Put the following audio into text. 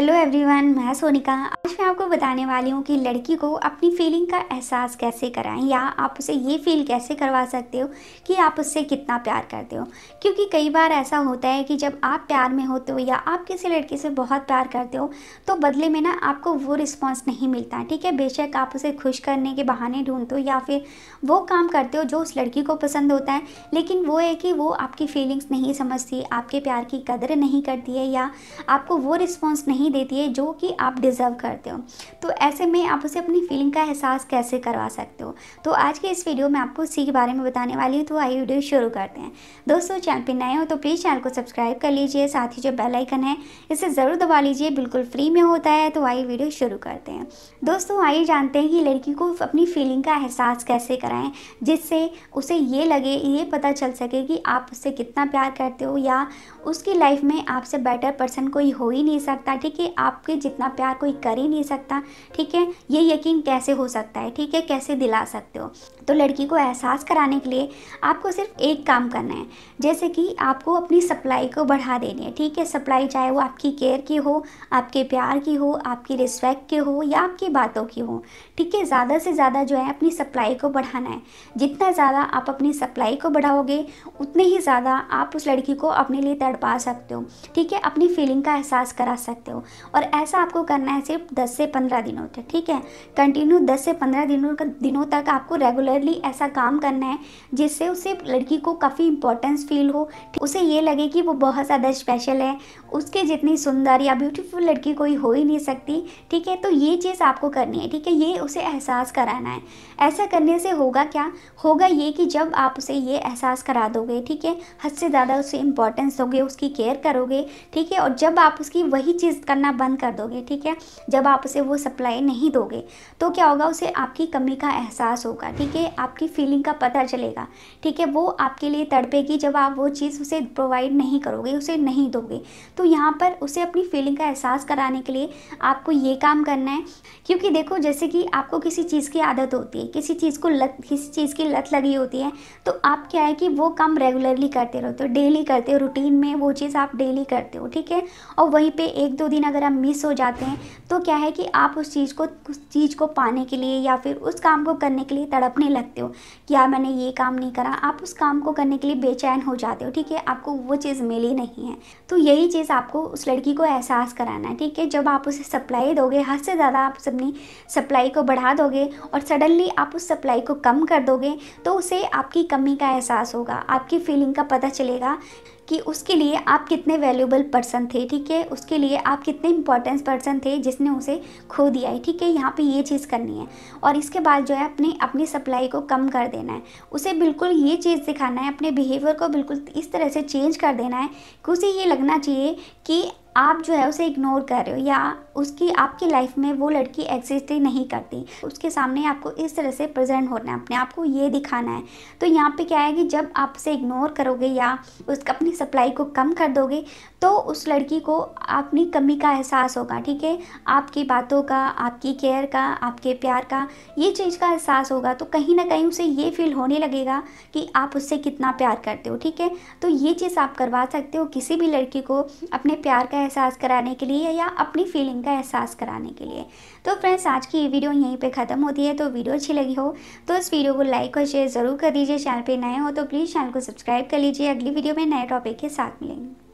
hello everyone मैं सोनिका आज मैं आपको बताने वाली हूँ कि लड़की को अपनी फीलिंग का एहसास कैसे कराएं या आप उसे ये फील कैसे करवा सकते हो कि आप उससे कितना प्यार करते हो क्योंकि कई बार ऐसा होता है कि जब आप प्यार में होते हो या आप किसी लड़के से बहुत प्यार करते हो तो बदले में ना आपको वो रिस्पॉन्स नहीं मिलता ठीक है बेशक आप उसे खुश करने के बहाने ढूंढते हो या फिर वो काम करते हो जो उस लड़की को पसंद होता है लेकिन वो है कि वो आपकी फीलिंग्स नहीं समझती आपके प्यार की कदर नहीं करती है या आपको वो रिस्पॉन्स नहीं नहीं देती है जो कि आप डिज़र्व करते हो तो ऐसे में आप उसे अपनी फीलिंग का एहसास कैसे करवा सकते हो तो आज के इस वीडियो में आपको उसी के बारे में बताने वाली हूँ तो आई वीडियो शुरू करते हैं दोस्तों चैनल पर नए हो तो प्लीज़ चैनल को सब्सक्राइब कर लीजिए साथ ही जो बेलाइकन है इसे ज़रूर दबा लीजिए बिल्कुल फ्री में होता है तो आई वीडियो शुरू करते हैं दोस्तों आइए जानते हैं कि लड़की को अपनी फीलिंग का एहसास कैसे कराएं जिससे उसे ये लगे ये पता चल सके कि आप उससे कितना प्यार करते हो या उसकी लाइफ में आपसे बेटर पर्सन कोई हो ही नहीं सकता ठीक कि आपके जितना प्यार कोई कर ही नहीं सकता ठीक है ये यकीन कैसे हो सकता है ठीक है कैसे दिला सकते हो तो लड़की को एहसास कराने के लिए आपको सिर्फ एक काम करना है जैसे कि आपको अपनी सप्लाई को बढ़ा देनी है ठीक है सप्लाई चाहे वो आपकी केयर की हो आपके प्यार की हो आपकी रिस्पेक्ट की हो या आपकी बातों की हो ठीक है ज़्यादा से ज़्यादा जो है अपनी सप्लाई को बढ़ाना है जितना ज़्यादा आप अपनी सप्लाई को बढ़ाओगे उतने ही ज़्यादा आप उस लड़की को अपने लिए तड़पा सकते हो ठीक है अपनी फीलिंग का एहसास करा सकते हो और ऐसा आपको करना है सिर्फ 10 से 15 दिनों तक ठीक है कंटिन्यू 10 से 15 दिनों का दिनों तक आपको रेगुलरली ऐसा काम करना है जिससे उसे लड़की को काफ़ी इंपॉर्टेंस फील हो उसे ये लगे कि वो बहुत ज़्यादा स्पेशल है उसके जितनी सुंदर या ब्यूटीफुल लड़की कोई हो ही नहीं सकती ठीक है तो ये चीज़ आपको करनी है ठीक है ये उसे एहसास कराना है ऐसा करने से होगा क्या होगा ये कि जब आप उसे ये एहसास करा दोगे ठीक है हद से ज़्यादा उसे इंपॉर्टेंस दोगे उसकी केयर करोगे ठीक है और जब आप उसकी वही चीज़ करना बंद कर दोगे ठीक है जब आप उसे वो सप्लाई नहीं दोगे तो क्या होगा उसे आपकी कमी का एहसास होगा ठीक है आपकी फीलिंग का पता चलेगा ठीक है वो आपके लिए तड़पेगी जब आप वो चीज़ उसे प्रोवाइड नहीं करोगे उसे नहीं दोगे तो यहाँ पर उसे अपनी फीलिंग का एहसास कराने के लिए आपको ये काम करना है क्योंकि देखो जैसे कि आपको किसी चीज़ की आदत होती है किसी चीज़ को लत किसी चीज़ की लत लगी होती है तो आप क्या है कि वो काम रेगुलरली करते रहते हो डेली करते हो रूटीन में वो चीज़ आप डेली करते हो ठीक है और वहीं पर एक दो दिन दिन अगर हम मिस हो जाते हैं तो क्या है कि आप उस चीज़ को उस चीज़ को पाने के लिए या फिर उस काम को करने के लिए तड़पने लगते हो कि यार मैंने ये काम नहीं करा आप उस काम को करने के लिए बेचैन हो जाते हो ठीक है आपको वो चीज़ मिली नहीं है तो यही चीज़ आपको उस लड़की को एहसास कराना है ठीक है जब आप उसे सप्लाई दोगे हद से ज़्यादा आप अपनी सप्लाई को बढ़ा दोगे और सडनली आप उस सप्लाई को कम कर दोगे तो उसे आपकी कमी का एहसास होगा आपकी फीलिंग का पता चलेगा कि उसके लिए आप कितने वैल्यूबल पर्सन थे ठीक है उसके लिए आप कितने इंपॉर्टेंस पर्सन थे जिसने उसे खो दिया है ठीक है यहाँ पे ये चीज़ करनी है और इसके बाद जो है अपने अपनी सप्लाई को कम कर देना है उसे बिल्कुल ये चीज़ दिखाना है अपने बिहेवियर को बिल्कुल इस तरह से चेंज कर देना है कि उसे ये लगना चाहिए कि आप जो है उसे इग्नोर कर रहे हो या उसकी आपकी लाइफ में वो लड़की एग्जिस्ट ही नहीं करती उसके सामने आपको इस तरह से प्रेजेंट होना है अपने आप को ये दिखाना है तो यहाँ पे क्या है कि जब आप उसे इग्नोर करोगे या उस अपनी सप्लाई को कम कर दोगे तो उस लड़की को अपनी कमी का एहसास होगा ठीक है आपकी बातों का आपकी केयर का आपके प्यार का ये चीज़ का एहसास होगा तो कहीं ना कहीं उसे ये फील होने लगेगा कि आप उससे कितना प्यार करते हो ठीक है तो ये चीज़ आप करवा सकते हो किसी भी लड़की को अपने प्यार का एहसास कराने के लिए या अपनी फीलिंग का एहसास कराने के लिए तो फ्रेंड्स आज की ये वीडियो यहीं पे ख़त्म होती है तो वीडियो अच्छी लगी हो तो इस वीडियो को लाइक और शेयर ज़रूर कर दीजिए चैनल पर नए हो तो प्लीज़ चैनल को सब्सक्राइब कर लीजिए अगली वीडियो में नए टॉपिक के साथ मिलेंगे